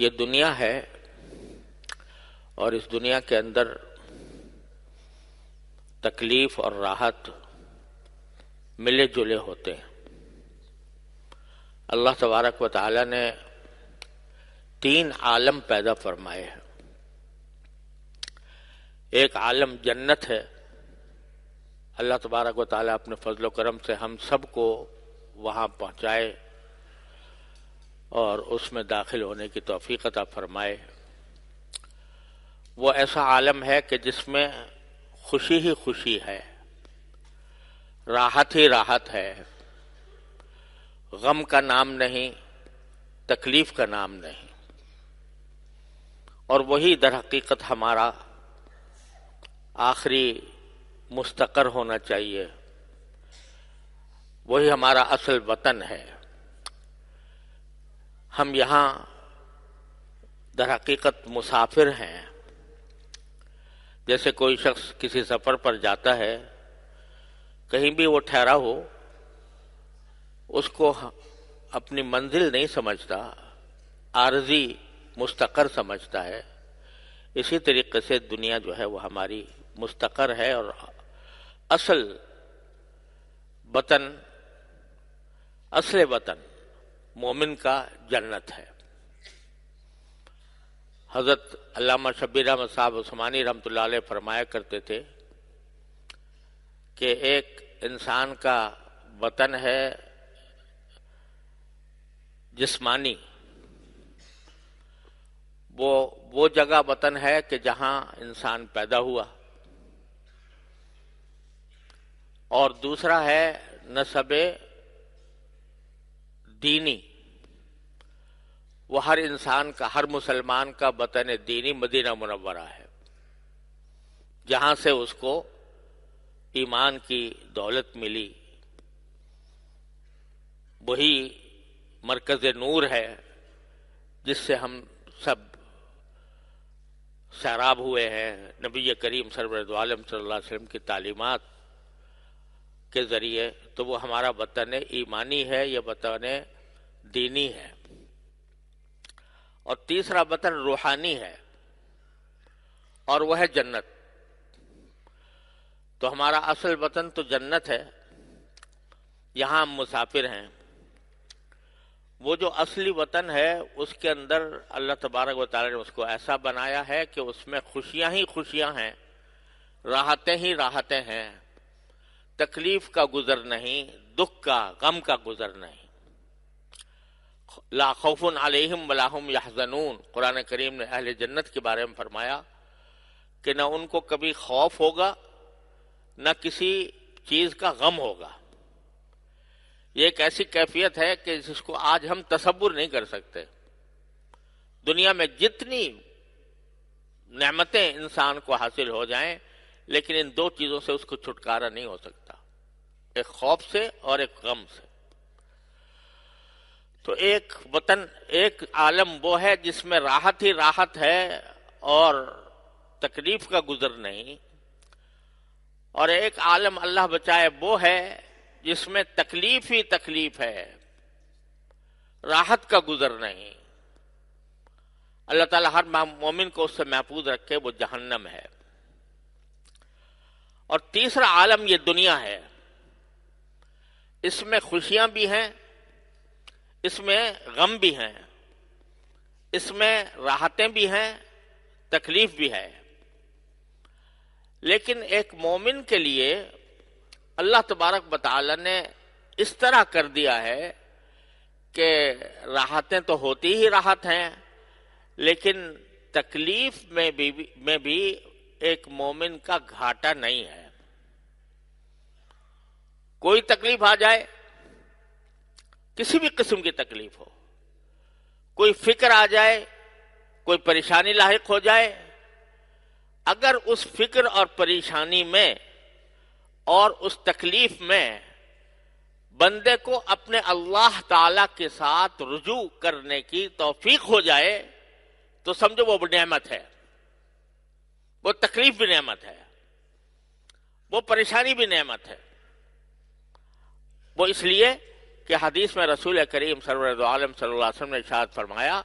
ये दुनिया है और इस दुनिया के अंदर तकलीफ और राहत मिले जुले होते हैं अल्लाह तबारक व ताली ने तीन आलम पैदा फरमाए हैं एक आलम जन्नत है अल्लाह तबारक व ताली अपने फजल करम से हम सबको वहाँ पहुँचाए और उसमें दाखिल होने की तोफ़ीकता फरमाए वो ऐसा आलम है कि जिसमें खुशी ही खुशी है राहत ही राहत है गम का नाम नहीं तकलीफ का नाम नहीं और वही दर हकीकत हमारा आखिरी मुस्तकर होना चाहिए वही हमारा असल वतन है हम यहाँ दर हकीकत मुसाफिर हैं जैसे कोई शख्स किसी सफ़र पर जाता है कहीं भी वो ठहरा हो उसको अपनी मंजिल नहीं समझता आरजी मुस्तकर समझता है इसी तरीके से दुनिया जो है वो हमारी मुस्तकर है और असल वतन असल वतन मोमिन का जन्नत है हज़रत अलामा शब्बीर अहमद साहब उस्मानी रमत फरमाया करते थे कि एक इंसान का वतन है जिस्मानी वो वो जगह वतन है कि जहां इंसान पैदा हुआ और दूसरा है नसबे दीनी वो हर इंसान का हर मुसलमान का वतन दीनी मदीना मुनवरा है जहां से उसको ईमान की दौलत मिली वही मरकज़ नूर है जिससे हम सब शराब हुए हैं नबी करीम सरबरदालम सल्लम की तालीमत के ज़रिए तो वो हमारा वतन ईमानी है या वतन दीनी है और तीसरा वतन रूहानी है और वह है जन्नत तो हमारा असल वतन तो जन्नत है यहाँ हम मुसाफिर हैं वो जो असली वतन है उसके अंदर अल्लाह तबारक व ने उसको ऐसा बनाया है कि उसमें खुशियाँ ही खुशियाँ हैं राहतें ही राहतें हैं तकलीफ का गुजर नहीं दुख का गम का गुजर नहीं लाखौफन अलहम वलाहम यहजनून कुरान करीम ने अहल जन्नत के बारे में फरमाया कि ना उनको कभी खौफ होगा ना किसी चीज़ का गम होगा ये एक ऐसी कैफियत है कि जिसको आज हम तस्वुर नहीं कर सकते दुनिया में जितनी नेमतें इंसान को हासिल हो जाएं लेकिन इन दो चीज़ों से उसको छुटकारा नहीं हो सकता एक खौफ से और एक गम से तो एक वतन एक आलम वो है जिसमें राहत ही राहत है और तकलीफ का गुजर नहीं और एक आलम अल्लाह बचाए वो है जिसमें तकलीफ ही तकलीफ है राहत का गुजर नहीं अल्लाह ताला हर मोमिन को उससे महफूज रखे वो जहन्नम है और तीसरा आलम ये दुनिया है इसमें खुशियां भी हैं इसमें गम भी हैं इसमें राहतें भी हैं तकलीफ भी है लेकिन एक मोमिन के लिए अल्लाह तबारक बताला ने इस तरह कर दिया है कि राहतें तो होती ही राहत हैं लेकिन तकलीफ में भी में भी एक मोमिन का घाटा नहीं है कोई तकलीफ आ जाए किसी भी किस्म की तकलीफ हो कोई फिक्र आ जाए कोई परेशानी लाक हो जाए अगर उस फिक्र और परेशानी में और उस तकलीफ में बंदे को अपने अल्लाह ताला के साथ रुजू करने की तौफीक हो जाए तो समझो वो नियामत है वो तकलीफ भी नियामत है वो परेशानी भी नियामत है वो इसलिए कि हदीस में रसूल करीम सरम सल्लम ने शाद फरमाया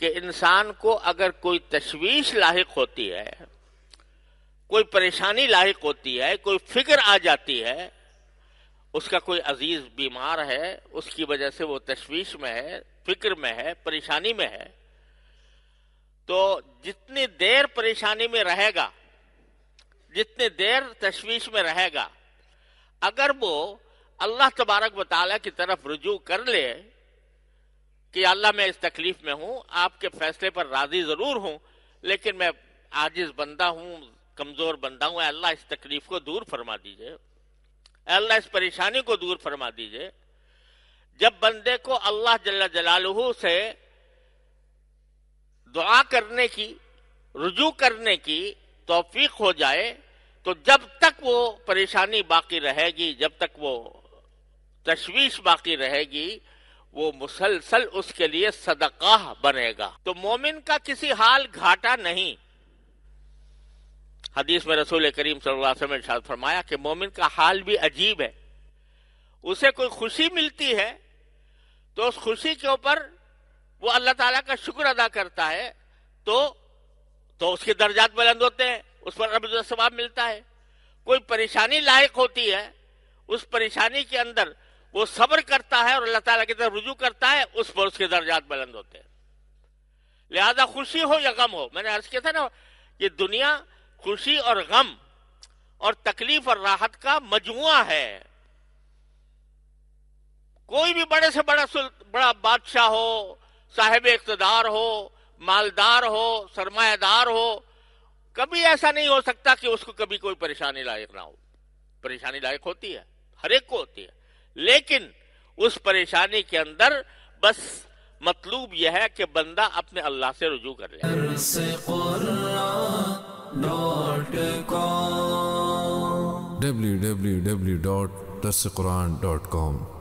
कि इंसान को अगर कोई तशवीश लाक होती है कोई परेशानी लाक होती है कोई फिक्र आ जाती है उसका कोई अजीज बीमार है उसकी वजह से वो तशवीश में है फिक्र में है परेशानी में है तो जितनी देर परेशानी में रहेगा जितनी देर तशवीश में रहेगा अगर वो अल्लाह तबारक वाली की तरफ रुजू कर ले कि अल्लाह मैं इस तकलीफ में हूं आपके फैसले पर राजी जरूर हूं लेकिन मैं आजिज बंदा हूं कमजोर बंदा हूं अल्लाह इस तकलीफ को दूर फरमा दीजिए अल्लाह इस परेशानी को दूर फरमा दीजिए जब बंदे को अल्लाह जल्ला जलालहू से दुआ करने की रुजू करने की तोफीक हो जाए तो जब तक वो परेशानी बाकी रहेगी जब तक वो तशवीश बाकी रहेगी वो मुसलसल उसके लिए सदका बनेगा तो मोमिन का किसी हाल घाटा नहीं हदीस में रसूल करीम सल्लल्लाहु अलैहि वसल्लम फरमाया कि मोमिन का हाल भी अजीब है उसे कोई खुशी मिलती है तो उस खुशी के ऊपर वो अल्लाह ताला का शुक्र अदा करता है तो तो उसके दर्जात बुलंद होते हैं उस पर रब सवाब मिलता है कोई परेशानी लायक होती है उस परेशानी के अंदर वो सब्र करता है और अल्लाह ताला की तरफ रुजू करता है उस पर उसके दर्जात बुलंद होते हैं लिहाजा खुशी हो या गम हो मैंने अर्ज किया था ना ये दुनिया खुशी और गम और तकलीफ और राहत का मजमुआ है कोई भी बड़े से बड़ा बड़ा बादशाह हो साहेब इकतदार हो मालदार हो सरमायादार हो कभी ऐसा नहीं हो सकता कि उसको कभी कोई परेशानी लायक ना हो परेशानी लायक होती है हर एक को होती है लेकिन उस परेशानी के अंदर बस मतलूब यह है कि बंदा अपने अल्लाह से रुजू कर ले www.dasquran.com